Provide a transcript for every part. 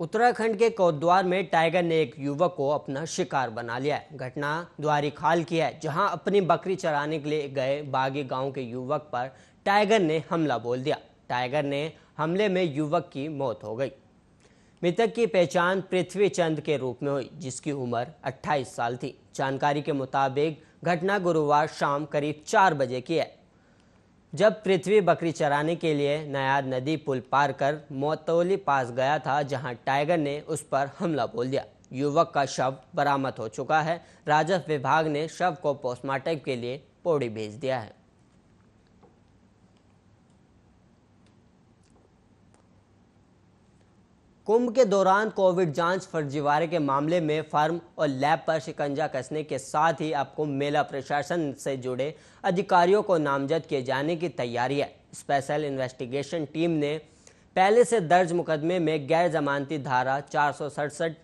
उत्तराखंड के कोतद्वार में टाइगर ने एक युवक को अपना शिकार बना लिया घटना द्वारी खाल की है जहां अपनी बकरी चराने के लिए गए बागी गांव के युवक पर टाइगर ने हमला बोल दिया टाइगर ने हमले में युवक की मौत हो गई मृतक की पहचान पृथ्वी चंद के रूप में हुई जिसकी उम्र 28 साल थी जानकारी के मुताबिक घटना गुरुवार शाम करीब चार बजे की है जब पृथ्वी बकरी चराने के लिए नयाद नदी पुल पार कर मोतौली पास गया था जहां टाइगर ने उस पर हमला बोल दिया युवक का शव बरामद हो चुका है राजस्व विभाग ने शव को पोस्टमार्टम के लिए पौड़ी भेज दिया है कुंभ के दौरान कोविड जांच फर्जीवाड़े के मामले में फर्म और लैब पर शिकंजा कसने के साथ ही अब कुंभ मेला प्रशासन से जुड़े अधिकारियों को नामजद किए जाने की तैयारी है स्पेशल इन्वेस्टिगेशन टीम ने पहले से दर्ज मुकदमे में गैर जमानती धारा चार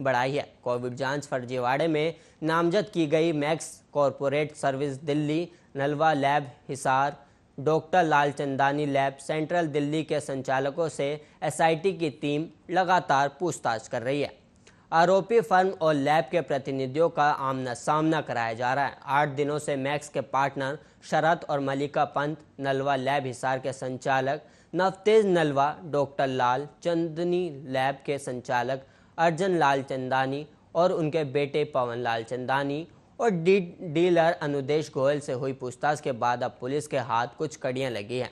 बढ़ाई है कोविड जांच फर्जीवाड़े में नामजद की गई Max corporate service Delhi Nalwa lab Hisar doctor Lalchandani lab central Delhi के संचालकों से एसआईटी की टीम लगातार पूछताछ कर रही है आरोपी फर्म और लैब के प्रतिनिधियों का आमना सामना कराया जा रहा है आठ दिनों से मैक्स के पार्टनर शरत और मलिका पंत नलवा लैब हिसार के संचालक नवतेज नलवा डॉक्टर लाल चंदनी लैब के संचालक अर्जन लाल चंदानी और उनके बेटे पवन लाल चंदानी और डी डीलर अनुदेश गोयल से हुई पूछताछ के बाद अब पुलिस के हाथ कुछ कड़ियां लगी हैं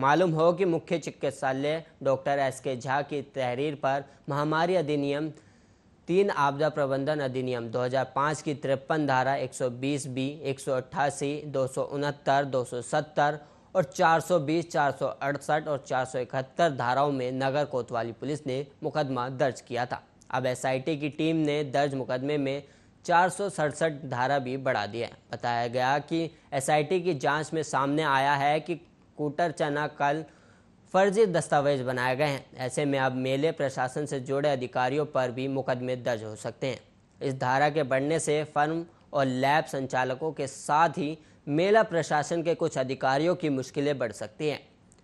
मालूम हो कि मुख्य चिकित्सालय डॉक्टर एस के झा की तहरीर पर महामारी अधिनियम तीन आपदा प्रबंधन अधिनियम 2005 की तिरपन धारा 120 बी एक सौ अट्ठासी और 420, 468 और 471 धाराओं में नगर कोतवाली पुलिस ने मुकदमा दर्ज किया था अब एसआईटी की टीम ने दर्ज मुकदमे में चार धारा भी बढ़ा दिया है बताया गया कि एसआईटी की जांच में सामने आया है कि कोटर चना कल फर्जी दस्तावेज बनाए गए हैं ऐसे में अब मेले प्रशासन से जुड़े अधिकारियों पर भी मुकदमे दर्ज हो सकते हैं इस धारा के बढ़ने से फर्म और लैब संचालकों के साथ ही मेला प्रशासन के कुछ अधिकारियों की मुश्किलें बढ़ सकती हैं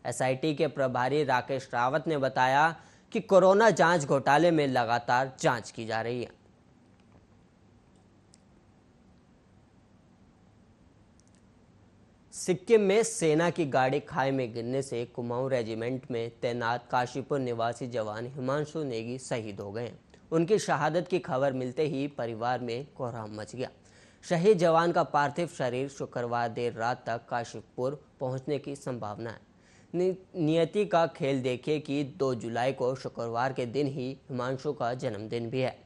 एसआईटी के प्रभारी राकेश रावत ने बताया कि कोरोना जांच घोटाले में लगातार जांच की जा रही है सिक्किम में सेना की गाड़ी खाई में गिरने से कुमाऊं रेजिमेंट में तैनात काशीपुर निवासी जवान हिमांशु नेगी शहीद हो गए उनकी शहादत की खबर मिलते ही परिवार में कोहराम मच गया शहीद जवान का पार्थिव शरीर शुक्रवार देर रात तक काशीपुर पहुंचने की संभावना है नियति का खेल देखिए कि 2 जुलाई को शुक्रवार के दिन ही हिमांशु का जन्मदिन भी है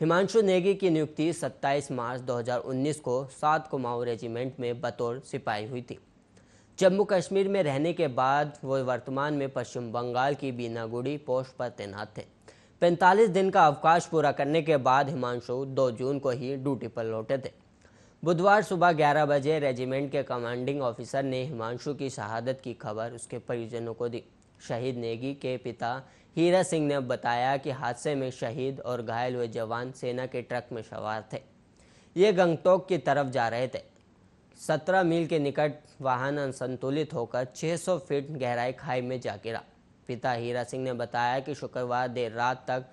हिमांशु नेगी की नियुक्ति 27 मार्च 2019 को सात कुमाऊं रेजिमेंट में बतौर सिपाही हुई थी जम्मू कश्मीर में रहने के बाद वो वर्तमान में पश्चिम बंगाल की बीनागुड़ी पोस्ट पर तैनात थे 45 दिन का अवकाश पूरा करने के बाद हिमांशु 2 जून को ही ड्यूटी पर लौटे थे बुधवार सुबह 11 बजे रेजिमेंट के कमांडिंग ऑफिसर ने हिमांशु की शहादत की खबर उसके परिजनों को दी शहीद नेगी के पिता हीरा सिंह ने बताया कि हादसे में शहीद और घायल हुए जवान सेना के ट्रक में सवार थे ये गंगटोक की तरफ जा रहे थे सत्रह मील के निकट वाहन असंतुलित होकर 600 फीट गहराई खाई में जा गिरा पिता हीरा सिंह ने बताया कि शुक्रवार देर रात तक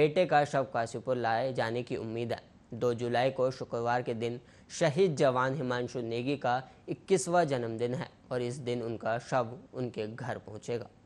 बेटे का शव काशीपुर लाए जाने की उम्मीद है दो जुलाई को शुक्रवार के दिन शहीद जवान हिमांशु नेगी का इक्कीसवा जन्मदिन है और इस दिन उनका शव उनके घर पहुंचेगा